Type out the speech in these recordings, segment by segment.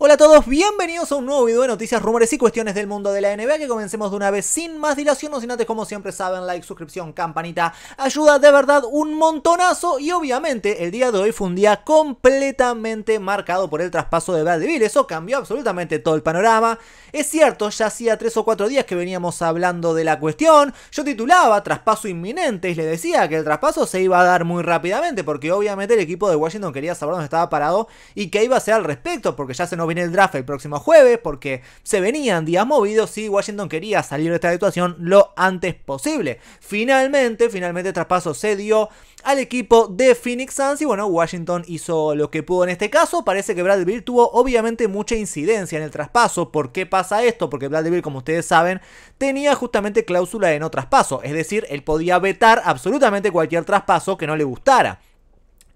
Hola a todos, bienvenidos a un nuevo video de noticias, rumores y cuestiones del mundo de la NBA que comencemos de una vez sin más dilación, no sin antes como siempre saben, like, suscripción, campanita, ayuda de verdad un montonazo y obviamente el día de hoy fue un día completamente marcado por el traspaso de Bradley eso cambió absolutamente todo el panorama, es cierto, ya hacía 3 o 4 días que veníamos hablando de la cuestión, yo titulaba traspaso inminente y le decía que el traspaso se iba a dar muy rápidamente porque obviamente el equipo de Washington quería saber dónde estaba parado y qué iba a hacer al respecto porque ya se nos viene el draft el próximo jueves porque se venían días movidos y Washington quería salir de esta situación lo antes posible. Finalmente, finalmente el traspaso se dio al equipo de Phoenix Suns y bueno, Washington hizo lo que pudo en este caso. Parece que Brad Beal tuvo obviamente mucha incidencia en el traspaso. ¿Por qué pasa esto? Porque Brad Beal, como ustedes saben, tenía justamente cláusula de no traspaso, es decir, él podía vetar absolutamente cualquier traspaso que no le gustara.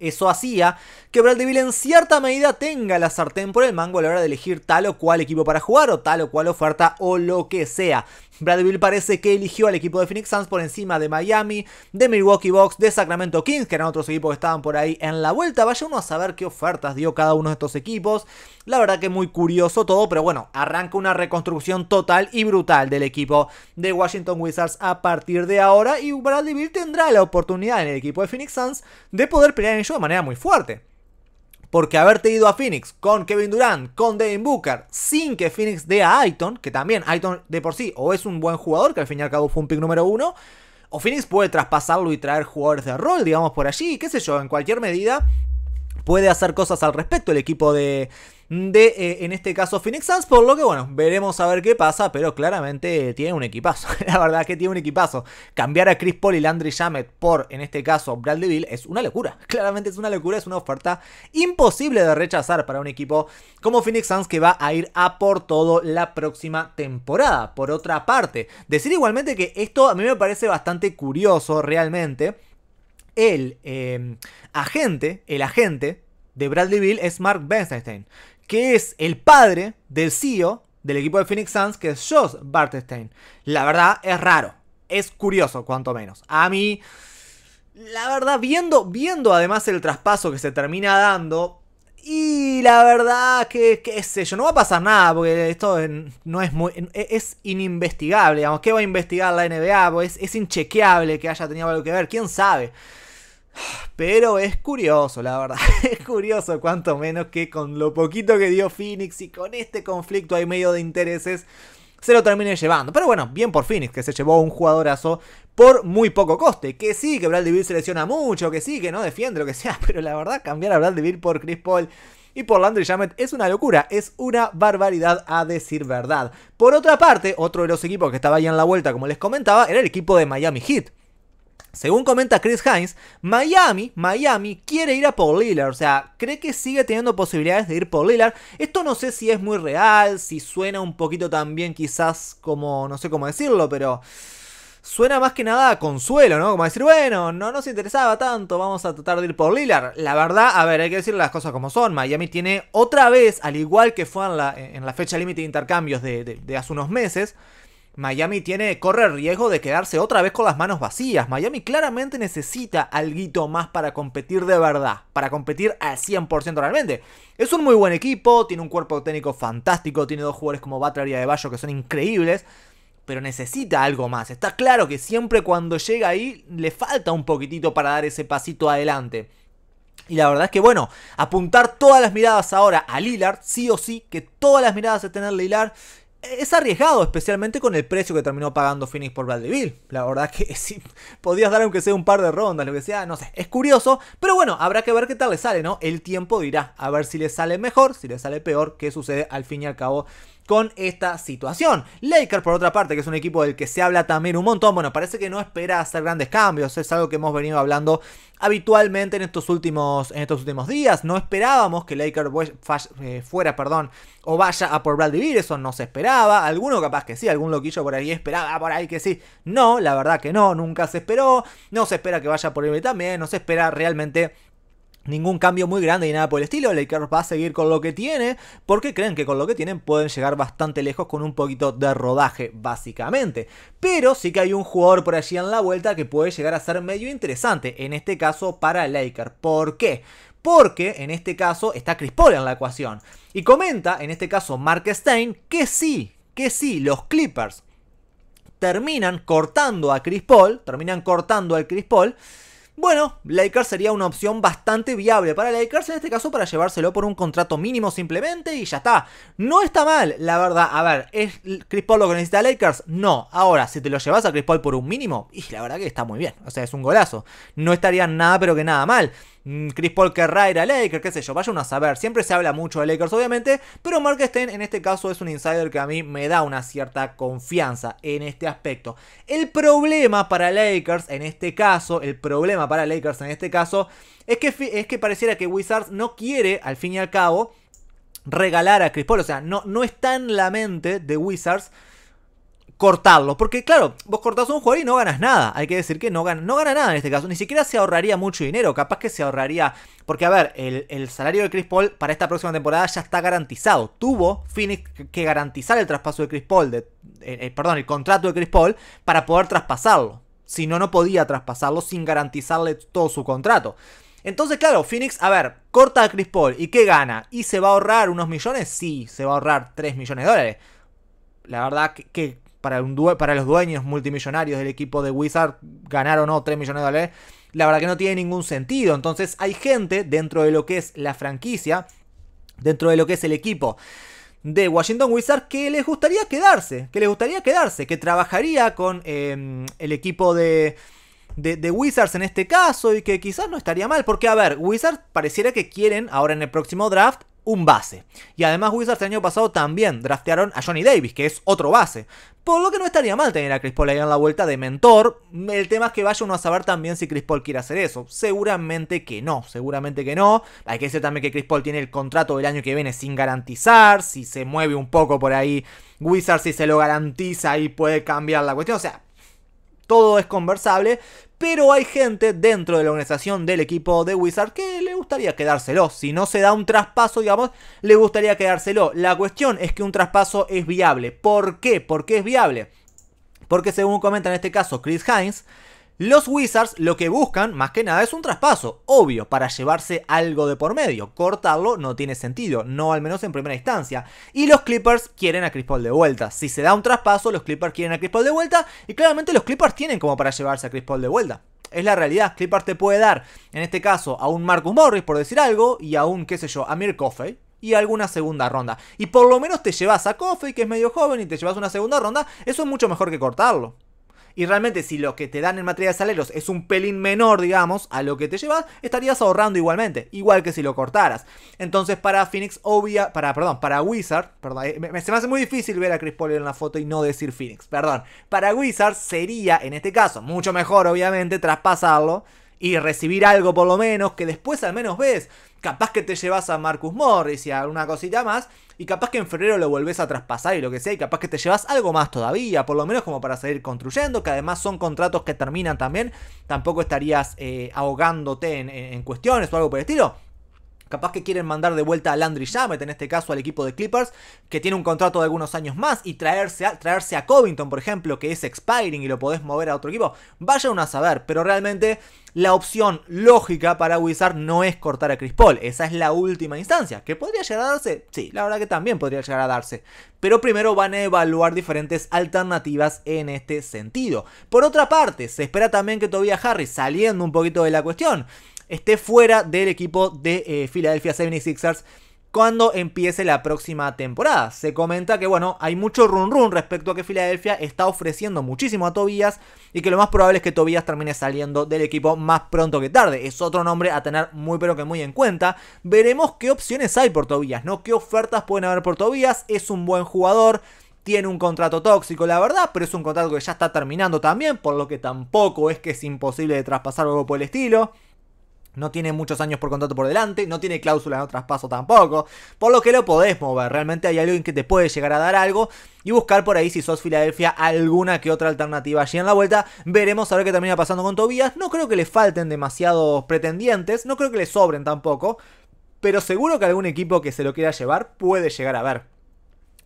Eso hacía que devil en cierta medida tenga la sartén por el mango a la hora de elegir tal o cual equipo para jugar o tal o cual oferta o lo que sea. Bradville parece que eligió al equipo de Phoenix Suns por encima de Miami, de Milwaukee Bucks, de Sacramento Kings, que eran otros equipos que estaban por ahí en la vuelta. Vaya uno a saber qué ofertas dio cada uno de estos equipos. La verdad que muy curioso todo, pero bueno, arranca una reconstrucción total y brutal del equipo de Washington Wizards a partir de ahora y Bradley tendrá la oportunidad en el equipo de Phoenix Suns de poder pelear en ello de manera muy fuerte. Porque haberte ido a Phoenix con Kevin Durant, con Devin Booker, sin que Phoenix dé a Aiton, que también Aiton de por sí o es un buen jugador, que al fin y al cabo fue un pick número uno, o Phoenix puede traspasarlo y traer jugadores de rol, digamos, por allí, qué sé yo, en cualquier medida puede hacer cosas al respecto el equipo de, de, eh, en este caso, Phoenix Suns. Por lo que, bueno, veremos a ver qué pasa, pero claramente tiene un equipazo. la verdad que tiene un equipazo. Cambiar a Chris Paul y Landry Jamet por, en este caso, Bradley Bill es una locura. Claramente es una locura, es una oferta imposible de rechazar para un equipo como Phoenix Suns que va a ir a por todo la próxima temporada. Por otra parte, decir igualmente que esto a mí me parece bastante curioso realmente. El eh, agente, el agente de Bradley Bill es Mark Benstein que es el padre del CEO del equipo de Phoenix Suns, que es Josh Bartstein. La verdad es raro, es curioso, cuanto menos. A mí, la verdad, viendo, viendo además el traspaso que se termina dando, y la verdad que, qué sé yo, no va a pasar nada, porque esto no es muy. E, es ininvestigable, ¿Qué va a investigar la NBA? Pues es, es inchequeable que haya tenido algo que ver, quién sabe. Pero es curioso, la verdad. Es curioso, cuanto menos que con lo poquito que dio Phoenix y con este conflicto hay medio de intereses, se lo termine llevando. Pero bueno, bien por Phoenix, que se llevó un jugadorazo por muy poco coste. Que sí, que DeVille se lesiona mucho, que sí, que no defiende, lo que sea. Pero la verdad, cambiar a DeVille por Chris Paul y por Landry Jamet es una locura, es una barbaridad a decir verdad. Por otra parte, otro de los equipos que estaba ahí en la vuelta, como les comentaba, era el equipo de Miami Heat. Según comenta Chris Hines, Miami, Miami quiere ir a Paul Lillard, o sea, cree que sigue teniendo posibilidades de ir por Lillard. Esto no sé si es muy real, si suena un poquito también quizás como, no sé cómo decirlo, pero suena más que nada a consuelo, ¿no? Como decir, bueno, no nos interesaba tanto, vamos a tratar de ir por Lillard. La verdad, a ver, hay que decir las cosas como son. Miami tiene otra vez, al igual que fue en la, fecha límite de intercambios de hace unos meses, Miami tiene, corre riesgo de quedarse otra vez con las manos vacías. Miami claramente necesita algo más para competir de verdad, para competir al 100% realmente. Es un muy buen equipo, tiene un cuerpo técnico fantástico, tiene dos jugadores como Butler y Adebayo que son increíbles, pero necesita algo más. Está claro que siempre cuando llega ahí le falta un poquitito para dar ese pasito adelante. Y la verdad es que, bueno, apuntar todas las miradas ahora a Lillard, sí o sí, que todas las miradas estén en Lillard, es arriesgado, especialmente con el precio que terminó pagando Phoenix por Bradley La verdad que sí, podías dar aunque sea un par de rondas, lo que sea, no sé, es curioso, pero bueno, habrá que ver qué tal le sale, ¿no? El tiempo dirá, a ver si le sale mejor, si le sale peor, qué sucede al fin y al cabo con esta situación. Lakers, por otra parte, que es un equipo del que se habla también un montón, bueno, parece que no espera hacer grandes cambios, es algo que hemos venido hablando habitualmente en estos últimos, en estos últimos días. No esperábamos que Lakers eh, fuera perdón, o vaya a por Bradley Beal, eso no se esperaba. Alguno capaz que sí, algún loquillo por ahí esperaba, ah, por ahí que sí. No, la verdad que no, nunca se esperó. No se espera que vaya por él también, no se espera realmente ningún cambio muy grande y nada por el estilo. Lakers va a seguir con lo que tiene porque creen que con lo que tienen pueden llegar bastante lejos con un poquito de rodaje, básicamente. Pero sí que hay un jugador por allí en la vuelta que puede llegar a ser medio interesante, en este caso para Lakers. ¿Por qué? Porque en este caso está Chris Paul en la ecuación. Y comenta, en este caso Mark Stein, que sí, que sí, los Clippers terminan cortando a Chris Paul, terminan cortando al Chris Paul bueno, Lakers sería una opción bastante viable para Lakers en este caso para llevárselo por un contrato mínimo simplemente y ya está. No está mal, la verdad. A ver, ¿es Chris Paul lo que necesita Lakers? No. Ahora, si te lo llevas a Chris Paul por un mínimo, y la verdad que está muy bien. O sea, es un golazo. No estaría nada pero que nada mal. Mm, Chris Paul querrá ir a Lakers, qué sé yo, vayan a saber. Siempre se habla mucho de Lakers, obviamente, pero Mark Stein en este caso es un insider que a mí me da una cierta confianza en este aspecto. El problema para Lakers en este caso, el problema para Lakers en este caso, es que, es que pareciera que Wizards no quiere, al fin y al cabo, regalar a Chris Paul. O sea, no, no está en la mente de Wizards cortarlo. Porque claro, vos cortás a un jugador y no ganas nada. Hay que decir que no gana, no gana nada en este caso. Ni siquiera se ahorraría mucho dinero. Capaz que se ahorraría... Porque a ver, el, el salario de Chris Paul para esta próxima temporada ya está garantizado. Tuvo Phoenix que garantizar el traspaso de Chris Paul, de, eh, eh, perdón, el contrato de Chris Paul para poder traspasarlo. Si no, no podía traspasarlo sin garantizarle todo su contrato. Entonces, claro, Phoenix, a ver, corta a Chris Paul y ¿qué gana? ¿Y se va a ahorrar unos millones? Sí, se va a ahorrar 3 millones de dólares. La verdad que para, los dueños multimillonarios del equipo de Wizard ganar o no 3 millones de dólares, la verdad que no tiene ningún sentido. Entonces hay gente dentro de lo que es la franquicia, dentro de lo que es el equipo de Washington Wizards que les gustaría quedarse, que les gustaría quedarse, que trabajaría con em, el equipo de, de, Wizards en este caso y que quizás no estaría mal, porque a ver, Wizards pareciera que quieren ahora en el próximo draft un base. Y además Wizards el año pasado también draftearon a Johnny Davis, que es otro base. Por lo que no estaría mal tener a Chris Paul ahí en la vuelta de mentor. El tema es que vaya uno a saber también si Chris Paul quiere hacer eso. Seguramente que no, seguramente que no. Hay que decir también que Chris Paul tiene el contrato del año que viene sin garantizar. Si se mueve un poco por ahí Wizards, si se lo garantiza y puede cambiar la cuestión. O sea, todo es conversable, pero hay gente dentro de la organización del equipo de Wizard que le gustaría quedárselo. Si no se da un traspaso, digamos, le gustaría quedárselo. La cuestión es que un traspaso es viable. ¿Por qué? ¿Por qué es viable? Porque según comenta en este caso Chris Hines, los Wizards lo que buscan más que nada es un traspaso, obvio, para llevarse algo de por medio. Cortarlo no tiene sentido, no al menos en primera instancia. Y los Clippers quieren a Chris Paul de vuelta. Si se da un traspaso, los Clippers quieren a Chris Paul de vuelta y claramente los Clippers tienen como para llevarse a Chris Paul de vuelta. Es la realidad, Clippers te puede dar, en este caso, a un Marcus Morris, por decir algo, y a un, qué sé yo, Amir Coffey, y alguna segunda ronda. Y por lo menos te llevas a Coffey, que es medio joven, y te llevas una segunda ronda. Eso es mucho mejor que cortarlo. Y realmente si lo que te dan en materia de saleros es un pelín menor, digamos, a lo que te llevas, estarías ahorrando igualmente, igual que si lo cortaras. Entonces para Phoenix, obvia, para, perdón, para Wizard, perdón, eh, me, se me hace muy difícil ver a Chris Paul en la foto y no decir Phoenix, perdón. Para Wizard sería, en este caso, mucho mejor obviamente traspasarlo y recibir algo por lo menos que después al menos ves. Capaz que te llevas a Marcus Morris y a alguna cosita más y capaz que en febrero lo volvés a traspasar y lo que sea y capaz que te llevas algo más todavía, por lo menos como para seguir construyendo, que además son contratos que terminan también, tampoco estarías eh, ahogándote en cuestiones o algo por el estilo. Capaz que quieren mandar de vuelta a Landry Shamet, en este caso al equipo de Clippers, que tiene un contrato de algunos años más, y traerse a, traerse a Covington, por ejemplo, que es expiring y lo podés mover a otro equipo. Vayan a saber, pero realmente la opción lógica para Wizard no es cortar a Chris Paul. Esa es la última instancia. ¿Que podría llegar a darse? Sí, la verdad que también podría llegar a darse. Pero primero van a evaluar diferentes alternativas en este sentido. Por otra parte, se espera también que Tobias Harris, saliendo un poquito de la cuestión, esté fuera del equipo de eh, Philadelphia 76ers cuando empiece la próxima temporada. Se comenta que, bueno, hay mucho run run respecto a que Filadelfia está ofreciendo muchísimo a Tobias y que lo más probable es que Tobias termine saliendo del equipo más pronto que tarde. Es otro nombre a tener muy pero que muy en cuenta. Veremos qué opciones hay por Tobias, ¿no? ¿Qué ofertas pueden haber por Tobias. Es un buen jugador. Tiene un contrato tóxico, la verdad, pero es un contrato que ya está terminando también, por lo que tampoco es que es imposible de traspasar algo por el estilo. No tiene muchos años por contrato por delante, no tiene cláusula de traspaso tampoco, por lo que lo podés mover. Realmente hay alguien que te puede llegar a dar algo y buscar por ahí si sos Filadelfia alguna que otra alternativa allí en la vuelta. Veremos a ver qué termina pasando con Tobías. No creo que le falten demasiados pretendientes, no creo que le sobren tampoco, pero seguro que algún equipo que se lo quiera llevar puede llegar a ver.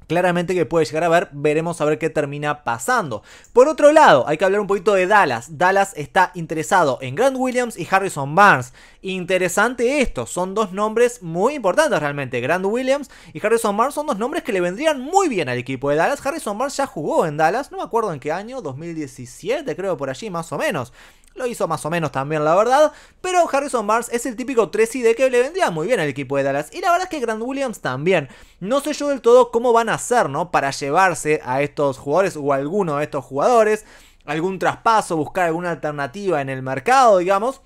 Claramente que puede llegar a ver, veremos a ver qué termina pasando. Por otro lado, hay que hablar un poquito de Dallas. Dallas está interesado en Grant Williams y Harrison Barnes. Interesante esto, son dos nombres muy importantes realmente. Grant Williams y Harrison Barnes son dos nombres que le vendrían muy bien al equipo de Dallas. Harrison Barnes ya jugó en Dallas, no me acuerdo en qué año, 2017 creo por allí más o menos. Lo hizo más o menos también, la verdad. Pero Harrison Barnes es el típico 3 de que le vendría muy bien al equipo de Dallas. Y la verdad es que Grant Williams también. No sé yo del todo cómo van a hacer, ¿no? Para llevarse a estos jugadores o a alguno de estos jugadores. Algún traspaso, buscar alguna alternativa en el mercado, digamos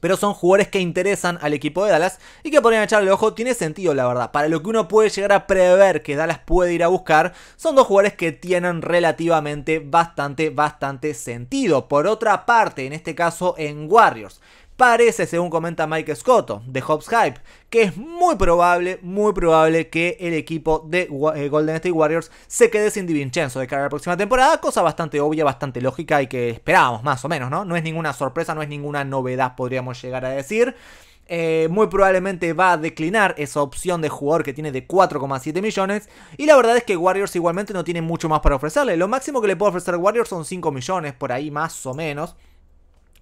pero son jugadores que interesan al equipo de Dallas y que podrían echarle ojo. Tiene sentido, la verdad. Para lo que uno puede llegar a prever que Dallas puede ir a buscar, son dos jugadores que tienen relativamente bastante, bastante sentido. Por otra parte, en este caso en Warriors parece, según comenta Mike Scotto de Hobbs Hype, que es muy probable, muy probable que el equipo de eh, Golden State Warriors se quede sin DiVincenzo de cara a la próxima temporada, cosa bastante obvia, bastante lógica y que esperábamos más o menos, ¿no? No es ninguna sorpresa, no es ninguna novedad, podríamos llegar a decir. Eh, muy probablemente va a declinar esa opción de jugador que tiene de 4,7 millones. Y la verdad es que Warriors igualmente no tiene mucho más para ofrecerle. Lo máximo que le puede ofrecer Warriors son 5 millones, por ahí más o menos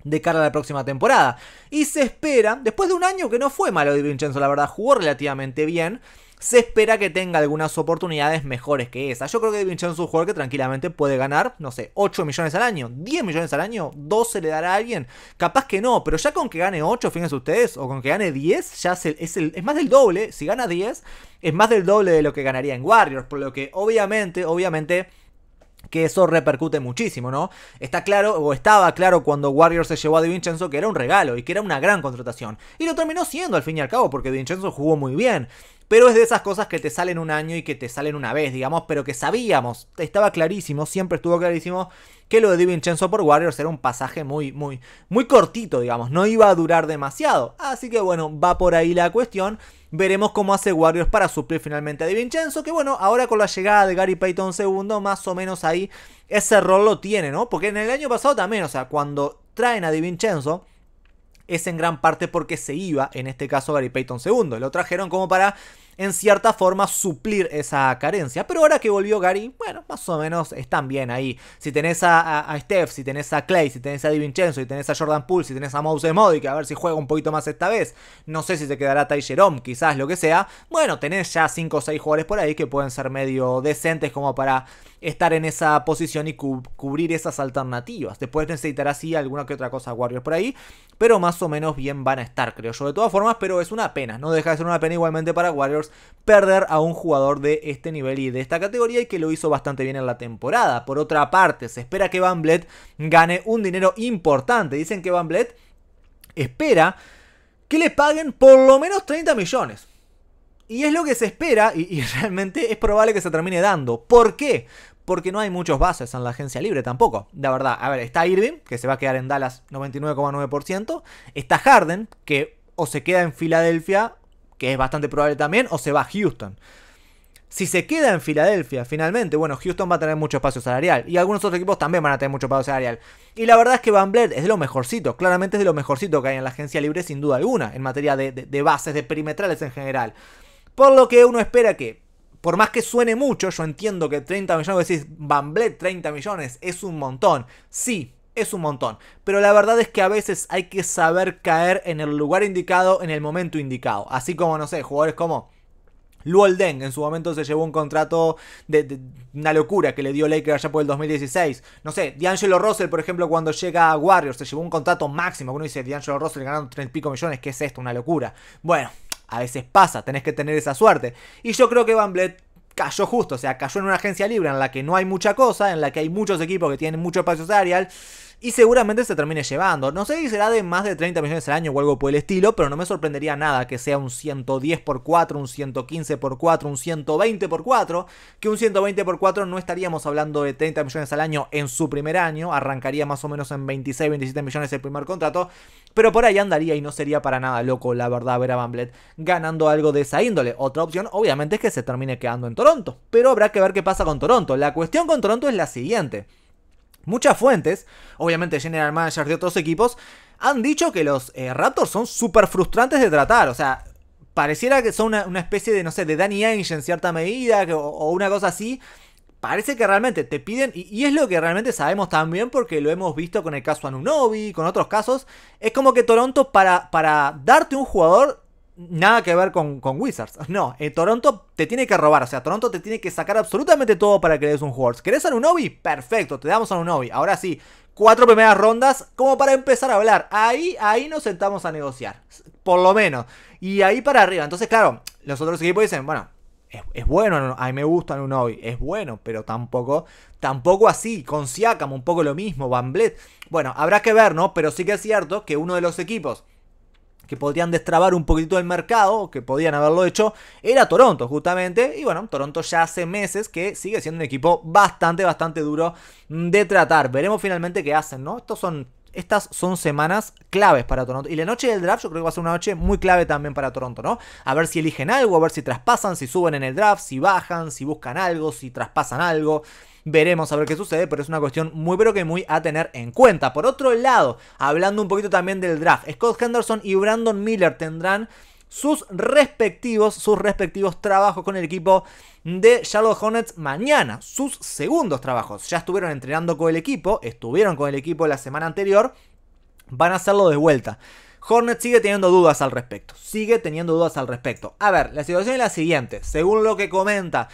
de cara a la próxima temporada. Y se espera, después de un año que no fue malo de Vincenzo, la verdad, jugó relativamente bien. Se espera que tenga algunas oportunidades mejores que esa. Yo creo que Vincenzo es un jugador que tranquilamente puede ganar, no sé, 8 millones al año, 10 millones al año, 12 le dará a alguien. Capaz que no, pero ya con que gane 8, fíjense ustedes, o con que gane 10, ya es, es más del doble. Si gana 10, es más del doble de lo que ganaría en Warriors. Por lo que obviamente, obviamente que eso repercute muchísimo, ¿no? Está claro, o estaba claro cuando Warriors se llevó a De Vincenzo que era un regalo y que era una gran contratación. Y lo terminó siendo al fin y al cabo, porque De Vincenzo jugó muy bien. Pero es de esas cosas que te salen un año y que te salen una vez, digamos, pero que sabíamos, estaba clarísimo, siempre estuvo clarísimo que lo de DiVincenzo Vincenzo por Warriors era un pasaje muy, muy, muy cortito, digamos, no iba a durar demasiado. Así que bueno, va por ahí la cuestión. Veremos cómo hace Warriors para suplir finalmente a DiVincenzo, que bueno, ahora con la llegada de Gary Payton II, más o menos ahí ese rol lo tiene, ¿no? Porque en el año pasado también, o sea, cuando traen a DiVincenzo, es en gran parte porque se iba, en este caso Gary Payton II, lo trajeron como para en cierta forma suplir esa carencia. Pero ahora que volvió Gary, bueno, más o menos están bien ahí. Si tenés a, Steph, si tenés a Clay, si tenés a DiVincenzo, si tenés a Jordan Poole, si tenés a Mouse Modi, que a ver si juega un poquito más esta vez, no sé si se quedará Ty Jerome, quizás lo que sea. Bueno, tenés ya 5 o 6 jugadores por ahí que pueden ser medio decentes como para estar en esa posición y cubrir esas alternativas. Después necesitarás sí alguna que otra cosa Warriors por ahí, pero más o menos bien van a estar, creo yo, de todas formas, pero es una pena, no deja de ser una pena igualmente para Warriors perder a un jugador de este nivel y de esta categoría y que lo hizo bastante bien en la temporada. Por otra parte, se espera que Van Bled gane un dinero importante. Dicen que Van Bled espera que le paguen por lo menos 30 millones. Y es lo que se espera y, y, realmente es probable que se termine dando. ¿Por qué? Porque no hay muchos bases en la agencia libre tampoco. La verdad, a ver, está Irving, que se va a quedar en Dallas 99,9%. Está Harden, que o se queda en Filadelfia que es bastante probable también, o se va a Houston. Si se queda en Filadelfia, finalmente, bueno, Houston va a tener mucho espacio salarial. Y algunos otros equipos también van a tener mucho espacio salarial. Y la verdad es que Van Bled es de lo mejorcito. Claramente es de lo mejorcito que hay en la agencia libre, sin duda alguna. En materia de, bases, de perimetrales en general. Por lo que uno espera que, por más que suene mucho, yo entiendo que 30 millones, decís, Van Bled, 30 millones es un montón. Sí, es un montón. Pero la verdad es que a veces hay que saber caer en el lugar indicado, en el momento indicado. Así como, no sé, jugadores como... Luol Deng en su momento se llevó un contrato de, una locura que le dio Laker allá por el 2016. No sé, D'Angelo Russell, por ejemplo, cuando llega a Warriors, se llevó un contrato máximo. Uno dice, D'Angelo Russell ganando 30 y pico millones, ¿qué es esto? Una locura. Bueno, a veces pasa, tenés que tener esa suerte. Y yo creo que Van cayó justo, o sea, cayó en una agencia libre en la que no hay mucha cosa, en la que hay muchos equipos que tienen mucho espacio salarial y seguramente se termine llevando. No sé si será de más de 30 millones al año o algo por el estilo, pero no me sorprendería nada que sea un 110 por 4, un 115 por 4, un 120 por 4, que un 120 por 4 no estaríamos hablando de 30 millones al año en su primer año, arrancaría más o menos en 26, 27 millones el primer contrato, pero por ahí andaría y no sería para nada loco, la verdad, ver a Bamblet ganando algo de esa índole. Otra opción, obviamente, es que se termine quedando en Toronto, pero habrá que ver qué pasa con Toronto. La cuestión con Toronto es la siguiente. Muchas fuentes, obviamente general Manager de otros equipos, han dicho que los eh, Raptors son súper frustrantes de tratar. O sea, pareciera que son una, especie de, no sé, de Danny Angel en cierta medida o, una cosa así. Parece que realmente te piden, y, es lo que realmente sabemos también porque lo hemos visto con el caso Anunobi, con otros casos. Es como que Toronto, para, para darte un jugador, nada que ver con, con Wizards. No, eh, Toronto te tiene que robar. O sea, Toronto te tiene que sacar absolutamente todo para que le des un horse ¿Querés a Obi? Perfecto, te damos a Obi. Ahora sí, cuatro primeras rondas como para empezar a hablar. Ahí, ahí nos sentamos a negociar. Por lo menos. Y ahí para arriba. Entonces, claro, los otros equipos dicen, bueno, es, bueno, a mí me gusta Nunovi es bueno, pero tampoco, tampoco así, con Siakam un poco lo mismo, Bamblet. Bueno, habrá que ver, ¿no? Pero sí que es cierto que uno de los equipos que podían destrabar un poquitito el mercado, que podían haberlo hecho, era Toronto justamente. Y bueno, Toronto ya hace meses que sigue siendo un equipo bastante, bastante duro de tratar. Veremos finalmente qué hacen, ¿no? Estos son estas son semanas claves para Toronto. Y la noche del draft yo creo que va a ser una noche muy clave también para Toronto, ¿no? A ver si eligen algo, a ver si traspasan, si suben en el draft, si bajan, si buscan algo, si traspasan algo. Veremos a ver qué sucede, pero es una cuestión muy pero que muy a tener en cuenta. Por otro lado, hablando un poquito también del draft, Scott Henderson y Brandon Miller tendrán sus respectivos, sus respectivos trabajos con el equipo de Charlotte Hornets mañana, sus segundos trabajos. Ya estuvieron entrenando con el equipo, estuvieron con el equipo la semana anterior, van a hacerlo de vuelta. Hornet sigue teniendo dudas al respecto. Sigue teniendo dudas al respecto. A ver, la situación es la siguiente. Según lo que comenta,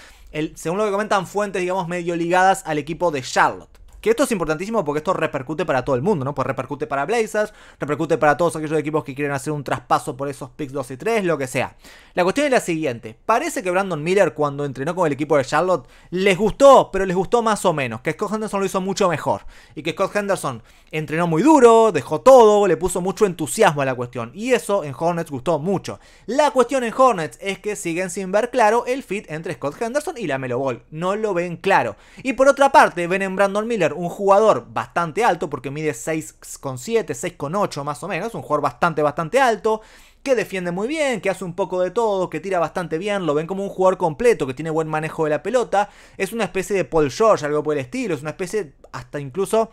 según lo que comentan fuentes, digamos, medio ligadas al equipo de Charlotte. Que esto es importantísimo porque esto repercute para todo el mundo, ¿no? Pues repercute para Blazers, repercute para todos aquellos equipos que quieren hacer un traspaso por esos picks 2 y 3, lo que sea. La cuestión es la siguiente. Parece que Brandon Miller cuando entrenó con el equipo de Charlotte les gustó, pero les gustó más o menos. Que Scott Henderson lo hizo mucho mejor. Y que Scott Henderson entrenó muy duro, dejó todo, le puso mucho entusiasmo a la cuestión. Y eso en Hornets gustó mucho. La cuestión en Hornets es que siguen sin ver claro el fit entre Scott Henderson y la Melo Ball. No lo ven claro. Y por otra parte, ven en Brandon Miller un jugador bastante alto, porque mide 6,7, 6,8 más o menos, un jugador bastante, bastante alto, que defiende muy bien, que hace un poco de todo, que tira bastante bien, lo ven como un jugador completo, que tiene buen manejo de la pelota, es una especie de Paul George, algo por el estilo, es una especie hasta incluso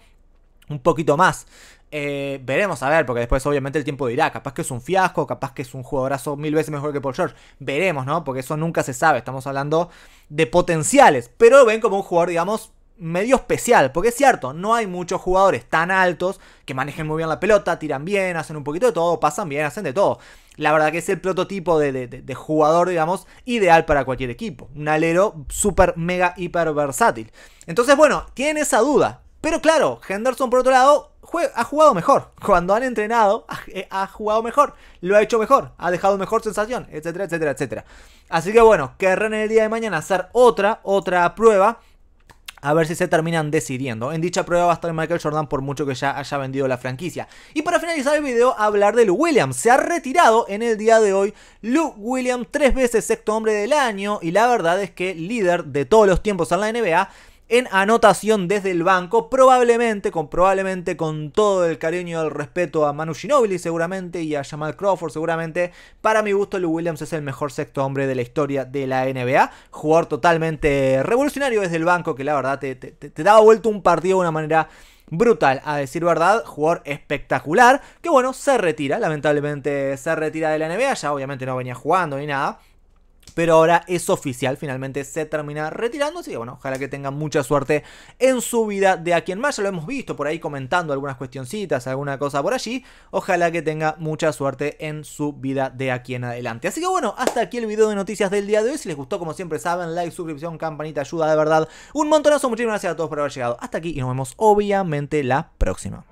un poquito más. Eh, veremos a ver, porque después obviamente el tiempo dirá, capaz que es un fiasco, capaz que es un jugadorazo mil veces mejor que Paul George. Veremos, ¿no? Porque eso nunca se sabe, estamos hablando de potenciales, pero lo ven como un jugador, digamos, medio especial, porque es cierto, no hay muchos jugadores tan altos que manejen muy bien la pelota, tiran bien, hacen un poquito de todo, pasan bien, hacen de todo. La verdad que es el prototipo de, jugador, digamos, ideal para cualquier equipo. Un alero súper, mega, hiper versátil. Entonces, bueno, tienen esa duda. Pero claro, Henderson por otro lado ha jugado mejor. Cuando han entrenado, eh, ha, jugado mejor. Lo ha hecho mejor. Ha dejado mejor sensación, etcétera, etcétera, etcétera. Así que bueno, querrán el día de mañana hacer otra, otra prueba a ver si se terminan decidiendo. En dicha prueba va a estar Michael Jordan por mucho que ya haya vendido la franquicia. Y para finalizar el video, hablar de Lou Williams. Se ha retirado en el día de hoy Luke Williams, tres veces sexto hombre del año y la verdad es que líder de todos los tiempos en la NBA en anotación desde el banco, probablemente, con probablemente con todo el cariño y el respeto a Manu Ginobili seguramente y a Jamal Crawford seguramente, para mi gusto Lou Williams es el mejor sexto hombre de la historia de la NBA, jugador totalmente revolucionario desde el banco que la verdad te, te daba vuelta un partido de una manera brutal, a decir verdad, jugador espectacular, que bueno, se retira, lamentablemente se retira de la NBA, ya obviamente no venía jugando ni nada pero ahora es oficial, finalmente se termina retirando, así que bueno, ojalá que tenga mucha suerte en su vida de aquí en más, ya lo hemos visto por ahí comentando algunas cuestioncitas, alguna cosa por allí, ojalá que tenga mucha suerte en su vida de aquí en adelante. Así que bueno, hasta aquí el video de noticias del día de hoy, si les gustó como siempre saben, like, suscripción, campanita, ayuda de verdad, un montonazo, muchísimas gracias a todos por haber llegado hasta aquí y nos vemos obviamente la próxima.